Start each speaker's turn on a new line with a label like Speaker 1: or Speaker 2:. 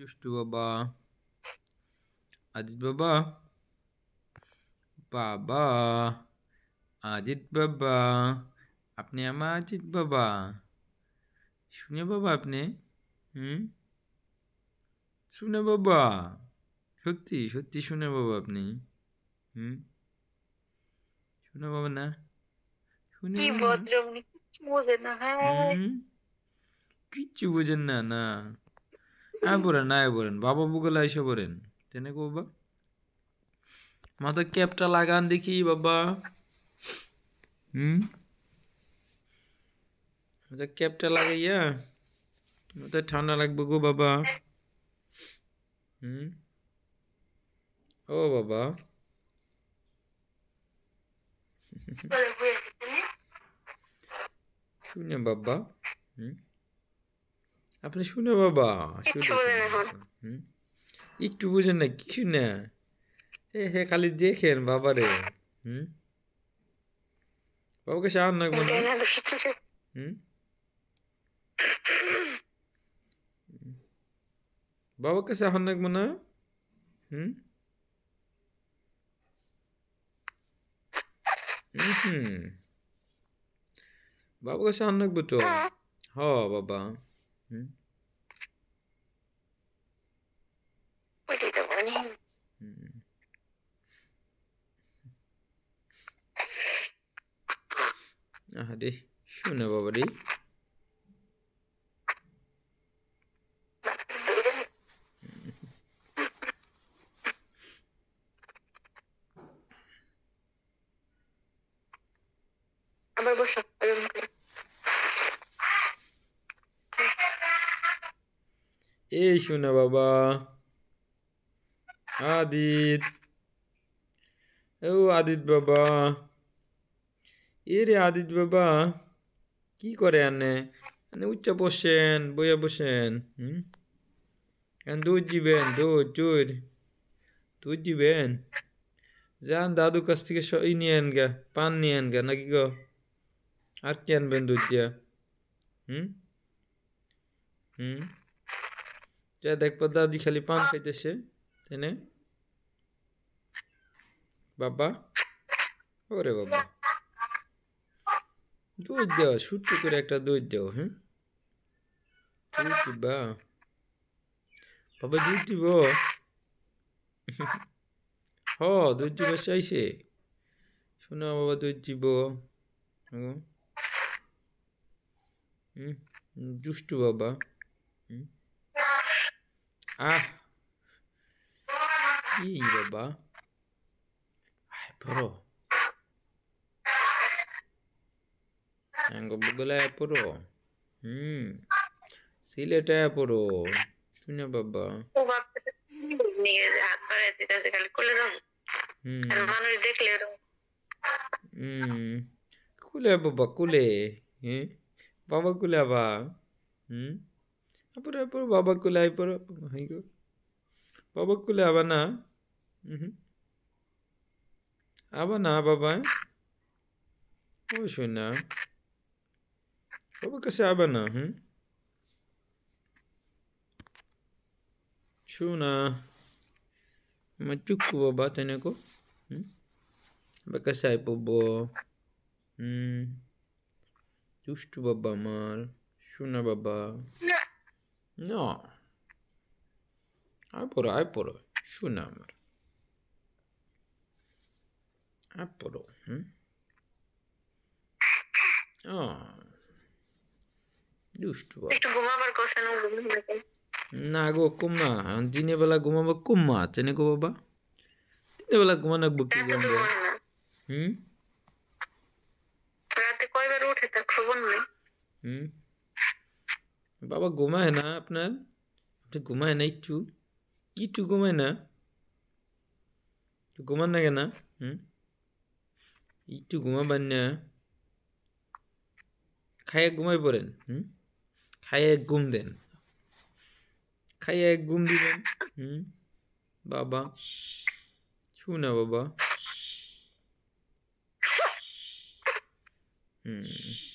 Speaker 1: দুষ্টু বাবা আজিত বাবা বাবা আজিত বাবা আপনি আমার আজিত বাবা শুনে বাবা আপনি হুম শুনে বাবা সত্যি সত্যি শুনে বাবা আপনি হুম শুনে বাবা না শুনে হ্যাঁ। কিচ্ছু বোঝেন না না আয় পড়েন আয় পড়েন বাবা বুকে আইসা পড়েন তেনে কো বাবা মাথা ক্যাপটা লাগান দেখি বাবা হুম মাথা ক্যাপটা লাগাইয়া মাথায় ঠান্ডা লাগবে গো বাবা হুম ও বাবা শুনে বাবা হুম আপনি শুনে বাবা একটু বুঝেন না কিছু না সে খালি দেখেন বাবারে হুম বাবাকে সাহায্য না হুম বাবাকে সাহায্য লাগবে না হুম হুম বাবাকে সাহায্য লাগবে তো হ্যাঁ। হ বাবা Hmm? We did the running. Hmm. আরে শুনে বাবারি আমার বসা এই শুনে বাবা আদিত ও আদিত বাবা এ রে আদিত বাবা কি করে আনে উচ্চা বসেন বইয়া বসেন হুম দুধ দিবেন দুধ চুর দুধ দিবেন যান দাদু কাছ থেকে সই নিয়ে গা পান নিয়ে গা নাকি গো আর কি আনবেন দুধ দিয়া হুম হুম যে দেখবো দাদি খালি পান খাইতেছে তাই না বাবা ওরে বাবা দই দেওয়া সুট্টু করে একটা দই দেও হ্যাঁ দুধ বাবা দুধ দিব হ দুধ দিব চাইছে শোনো বাবা দুধ দিব হ্যাঁ? হুম দুষ্টু বাবা হুম Ah. İyi baba. Ay bro. Ango bugala bro. Hmm. See you later bro. শুনে বাবা ও বাবা নিয়ে হাত পাড়ে দিতেছে খালি খুলে দাও আর মানুষ দেখলে হুম খুলে বাবা খুলে হ্যাঁ বাবা খুলে আবার হুম అప్పుడు అప్పుడు బాబాక్కులు అయిపోరు హైకు బాబాక్కులు అవనా అవనా బాబాయ్ ఓ శూన్య బాబా కసే అవనా చూనా మచ్చుక్కు బాబా తనకు కసే అయిపోబో దుష్టు బాబా మార్ శూన బాబా No. Aporo, aporo. Şu number. Aporo. Hı? Aa. দুষ্টু একটু ঘুমাবার কথা না ঘুমাবে না গো কুম্মা দিনে বেলা ঘুমাবো কুম্মা চেনে গো বাবা দিনে বেলা ঘুমানো বুকি গন্ধ হুম রাতে কয়বার উঠে তার খবর নেই হুম বাবা ঘুমায় না আপনার আপনি ঘুমায় না একটু একটু ঘুমায় না ঘুমান না কেন হুম একটু ঘুমাবেন না খাইয়ে ঘুমাই পড়েন হুম খাইয়ে ঘুম দেন খাইয়ে ঘুম দিবেন হুম বাবা শু না বাবা হুম